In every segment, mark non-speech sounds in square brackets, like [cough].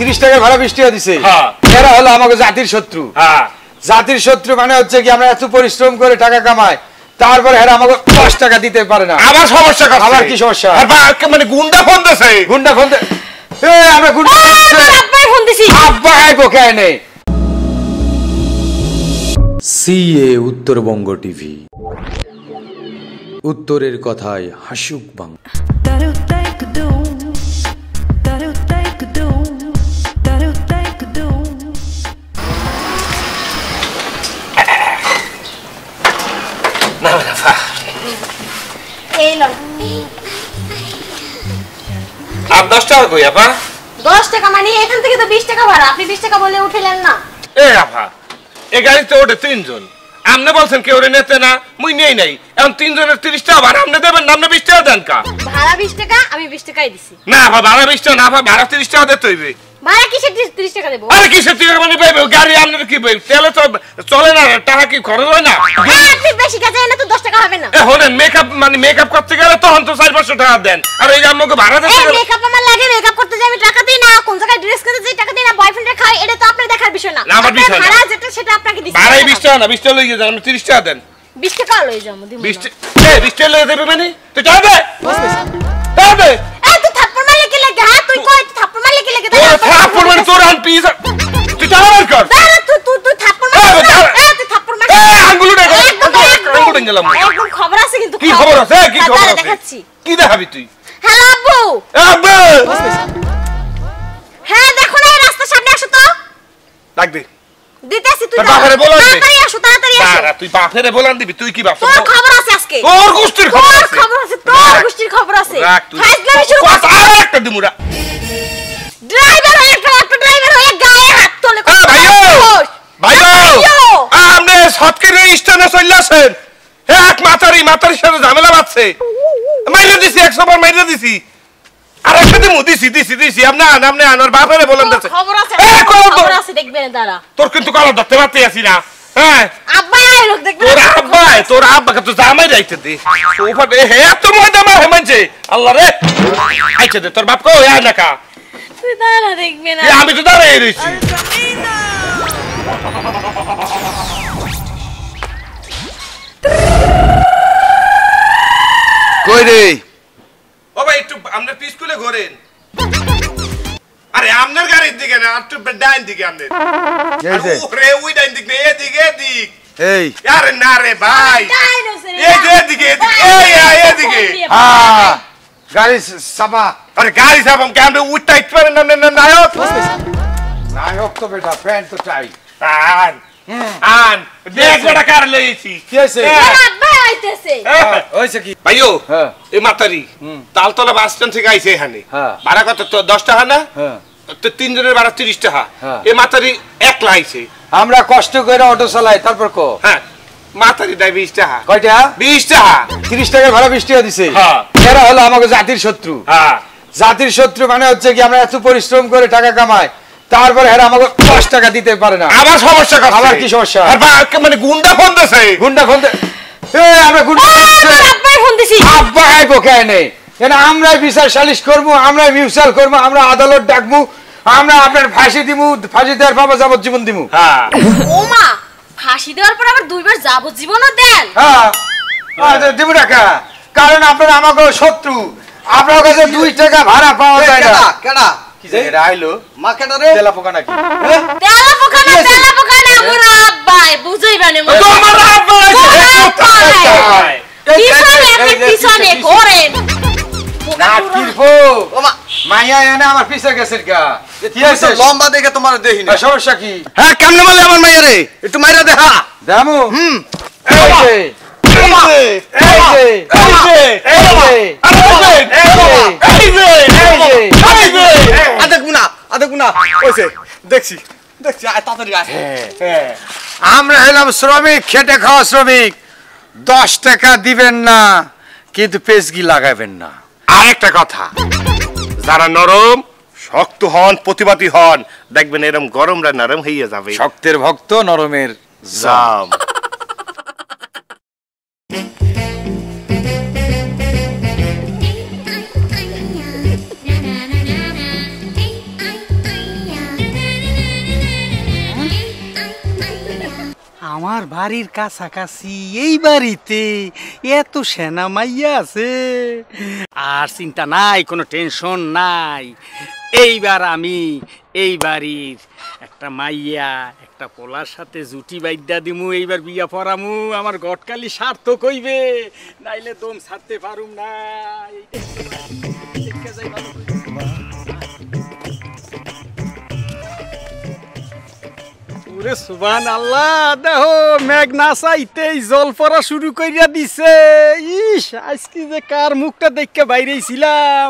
তিরিশ টাকা ভাড়া বিশ টাকা দিছে হ্যাঁ। এরা হলো আমাকে জাতির শত্রু হ্যাঁ। জাতির শত্রু মানে হচ্ছে কি আমরা এত পরিশ্রম করে টাকা কামাই তারপরে হ্যাঁ আমাকে দশ টাকা দিতে পারে না আবার সমস্যা আবার কি সমস্যা মানে গুন্ডা ফোন দিছে গুন্ডা ফোন আমরা গুন্ডা ফোন দিছি আব্বা আইবো কেন সিএ উত্তরবঙ্গ টিভি উত্তরের কথায় হাসুক বাংলা নিলাম আর দশ টাকা কই আপা দশ টাকা মানে এখান থেকে তো বিশ টাকা ভাড়া আপনি বিশ টাকা বলে উঠিলেন না এ আপা এ গাড়িতে ওঠে তিনজন আপনি বলছেন কেউ রে নেতে না মুই নেই নাই এখন তিনজনের তিরিশ টাকা ভাড়া আপনি দেবেন না আপনি বিশ টাকা দেন কা ভাড়া বিশ টাকা আমি বিশ টাকাই দিছি না ভাড়া বিশ টাকা না ভাড়া তিরিশ টাকা দিতে হইবে ভাড়া টাকা আরে কিসের 30 টাকা মানে ভাই গাড়ি আপনার কি ভাই তেলে তো চলে না টাকা কি খরচ হয় না আপনি বেশি কাজে না তো 10 টাকা হবে না এ হলেন মেকআপ মানে মেকআপ করতে গেলে তখন তো 4 500 টাকা দেন আর এই আমাকে ভাড়া দিতে গেলে মেকআপ আমার লাগে মেকআপ করতে যাই আমি টাকা দেই না কোন জায়গায় ড্রেস করতে যাই টাকা দেই না বয়ফ্রেন্ডে খাই এটা তো আপনার দেখার বিষয় না না আমার বিষয় ভাড়া যেটা সেটা আপনাকে দিতে ভাড়াই 20 টাকা না 20 টাকা লইয়ে যান আমি 30 টাকা দেন 20 টাকা লইয়ে যাবো দিমু 20 টাকা 20 টাকা লইয়ে দেবে মানে তো যাবে যাবে এ তুই থাপ্পড় মারলে কি লাগে হ্যাঁ তুই কই থাপ্পড় মানে তোর আন পিস তুই দাঁড়া কর দাঁড়া তুই তুই তুই থাপ্পড় মার এ তুই থাপ্পড় মার এ আঙ্গুল উঠে গেল আঙ্গুল উঠে গেল একদম খবর আছে কিন্তু কি খবর আছে কি খবর আছে দেখাচ্ছি কি দেখাবি তুই হ্যালো আব্বু আব্বু হ্যাঁ দেখো না রাস্তার সামনে আসো তো লাগবে দিতেছি তুই বাপরে বলান দিবি তাড়াতাড়ি আসো তাড়াতাড়ি আসো না তুই বাপরে বলান দিবি তুই কি বাপ তোর খবর আছে আজকে তোর গোষ্ঠীর খবর আছে তোর খবর আছে তোর গোষ্ঠীর খবর আছে রাখ তুই ফাজলামি শুরু কর একটা দিমুরা ড্রাইভার হয়ে একটা একটা ড্রাইভার হয়ে গায়ে হাত তোলে এ ভাইও ভাইও আমনে সৎকের স্থানে চলে হে এক মাতারি মাতারির সাথে ঝামেলা বাঁধছে মাইরে দিছি একশো বার মাইরে দিছি আর একসাথে মু দিছি দিছি দিছি আমনে আন আমনে আন ওর বলেন দিছে খবর আছে খবর আছে দেখবেন দাঁড়া তোর কিন্তু কালো ধরতে পারতে আসি না হ্যাঁ আব্বা লোক দেখবেন তোর আব্বা তোর আব্বাকে তো জামাই রাইতে দে ওফা হে এত মজা মা হে মানছে আল্লাহ রে আইছে দে তোর বাপকে ও না কা দাঁড়া দেখবি না আমি তো দাঁড়াই রইছি আরে আপনার গাড়ির দিকে না একটু ডাইন দিকে আপনি রে দিকে ডাইন দিক না এই আরে না রে ভাই এই যে এই এদিকে গাড়ি চাপা আরে গাড়ি চাপাম কে আমি উঠতে ইচ্ছ পারেন না নায়ক নায়ক তো বেটা প্যান্ট তো টাই আন আন দেখ গোটা কার লইছি কেসে হইছে কি হ্যাঁ। ভাইও হ্যাঁ। হ্যাঁ, এ মাতারি তালতলা বাস স্ট্যান্ড থেকে আইছে এখানে ভাড়া কত তো দশ টাকা না তো তিনজনের ভাড়া তিরিশ টাকা এ মাতারি একলা আইছে আমরা কষ্ট করে অটো চালাই তারপর কো হ্যাঁ মাতারি দেয় বিশ টাকা কয়টা বিশ টাকা তিরিশ টাকা ভাড়া বিশ টাকা দিছে হ্যাঁ এরা হলো আমাকে জাতির শত্রু হ্যাঁ। জাতির শত্রু মানে হচ্ছে কি আমরা এত পরিশ্রম করে টাকা কামাই তারপরে হেরা আমাকে দশ টাকা দিতে পারে না আমার সমস্যা আমার কি সমস্যা মানে গুন্ডা ফোন গুন্ডা ফোন আমার আদালত ডাকবো আমরা আপনার ফাঁসি ফাঁসি দেওয়ার পর কারণ আপনার আমাকে শত্রু আপনার কাছে দুই টাকা ভাড়া পাওয়া যায় না হ্যাঁ? পিছে গেছে কি লম্বা দেখে তোমার দেখি না সমস্যা কি হ্যাঁ কেমন বলে আমার মাইয়া রে একটু মাইরা দেখা দেখো হম আমরা হলাম শ্রমিক খেটে খাওয়া শ্রমিক দশ টাকা দিবেন না কিন্তু পেসগি লাগাবেন না আরেকটা কথা যারা নরম শক্ত হন প্রতিবাদী হন দেখবেন এরম গরমরা নরম হইয়া যাবে শক্তের ভক্ত নরমের জাম আমার বাড়ির কাছাকাছি এই বাড়িতে এত সেনা মাইয়া আছে আর চিন্তা নাই কোনো টেনশন নাই এইবার আমি এই বাড়ির একটা মাইয়া একটা পোলার সাথে জুটি বাইদ্যা দিমু এইবার বিয়া পড়ামু আমার গটকালি স্বার্থ কইবে নাইলে তোম ছাড়তে পারুম না ওরে সুবান আল্লাহ দেখো মেঘনা চাইতেই জল পড়া শুরু করিয়া দিছে ইস আজকে যে কার মুখটা দেখে বাইরেছিলাম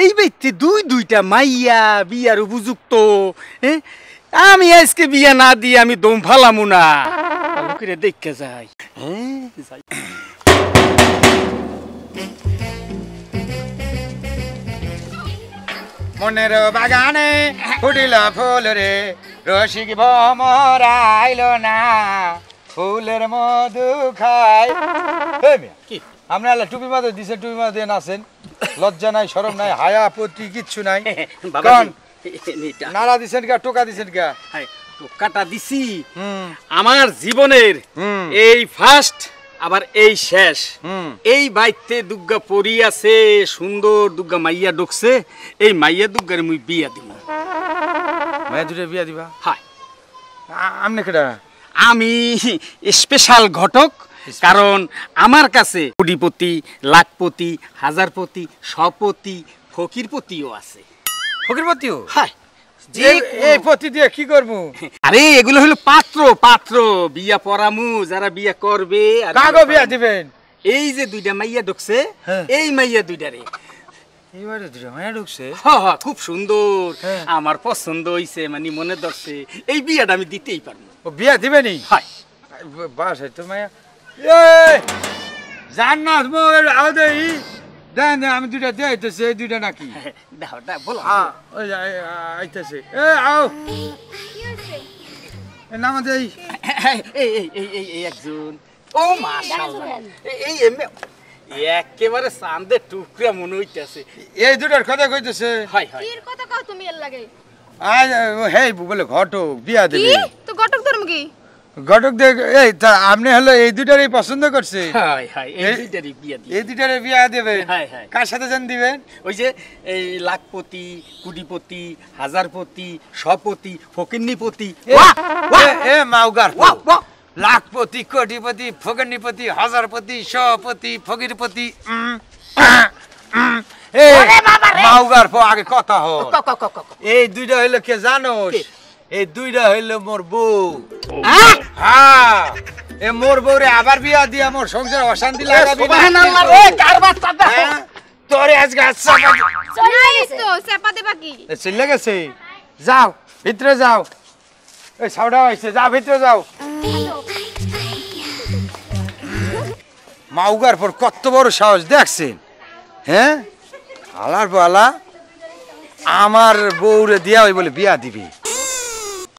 এই ব্যক্তি দুই দুইটা মাইয়া বিয়ার উপযুক্ত হ্যাঁ আমি আজকে বিয়া না দিয়ে আমি দম ফালামু না করে দেখতে যাই হ্যাঁ যাই মনের বাগানে ফুটিল ফুল রে রসিক ভমর আইলো না ফুলের মধু খাই কি আপনি আল্লাহ টুপি মাঝে দিছে টুপি মাঝে নাচেন লজ্জা নাই সরম নাই হায়া পতি কিচ্ছু নাই [laughs] কারণ দিছেন গা টোকা দিছেন গা টোকাটা দিছি আমার জীবনের এই ফার্স্ট আবার এই শেষ এই বাইতে দুর্গা পরি আছে সুন্দর দুর্গা মাইয়া ঢুকছে এই মাইয়া দুর্গারে মুই বিয়া দিব আমি স্পেশাল ঘটক কারণ আমার কাছে কোটিপতি লাখপতি হাজারপতি সপতি ফকিরপতিও আছে ফকিরপতিও হয় যে এই যে দুইটা মাইয়া ঢুকছে হ্যাঁ। এই মাইয়া দুইটারে এইবারে দুটো মায়া ঢুকছে হ্যাঁ খুব সুন্দর আমার পছন্দ হইছে মানে মনে ধরছে এই বিয়াটা আমি দিতেই পারবো ও বিয়া দিবে নি হয় বাস জান না আওদাই আমি দুটা দিয়ে দুইটা নাকি দাও দা বলো এ আও নাম দেই এই এই একজন ও মাশাআল্লাহ এই একেবারে চাঁদে টুকরা মনে হইতেছে এই দুটার কথা কইতেছে হাই হাই এর কথা কও তুমি এর লাগে আজ হেই বলে ঘটক বিয়া দেবে কি তো ঘটক ধর্ম কি ঘটক দে এই তা আপনি হলো এই দুটারই পছন্দ করছে হাই হাই এই দুটারই বিয়া দিবে এই দুটারে বিয়া দেবে হাই হাই কার সাথে জান দিবেন ওই যে এই লাখপতি কোটিপতি হাজারপতি শপতি ফকিন্নিপতি এ মাউগার ওয়া ওয়া লাখপতি কোটিপতি ফোগনিপতি হাজারপতি সপতি ফকিরপতি মাউগার পো আগে কথা হো এই দুইটা হইলো কে জানো এই দুইটা হইলো মোর বউ হ্যাঁ এ মোর বউরে আবার বিয়া দিয়া মোর সংসার অশান্তি লাগাবি সুবহানাল্লাহ রে হ্যাঁ, আজ গাছ চাপা যাও ভিতরে যাও এই সাউডা হইছে যা ভিতরে যাও মাউগার পর কত বড় সাহস দেখছেন হ্যাঁ আলার পালা আমার বউরে দিয়া ওই বলে বিয়া দিবি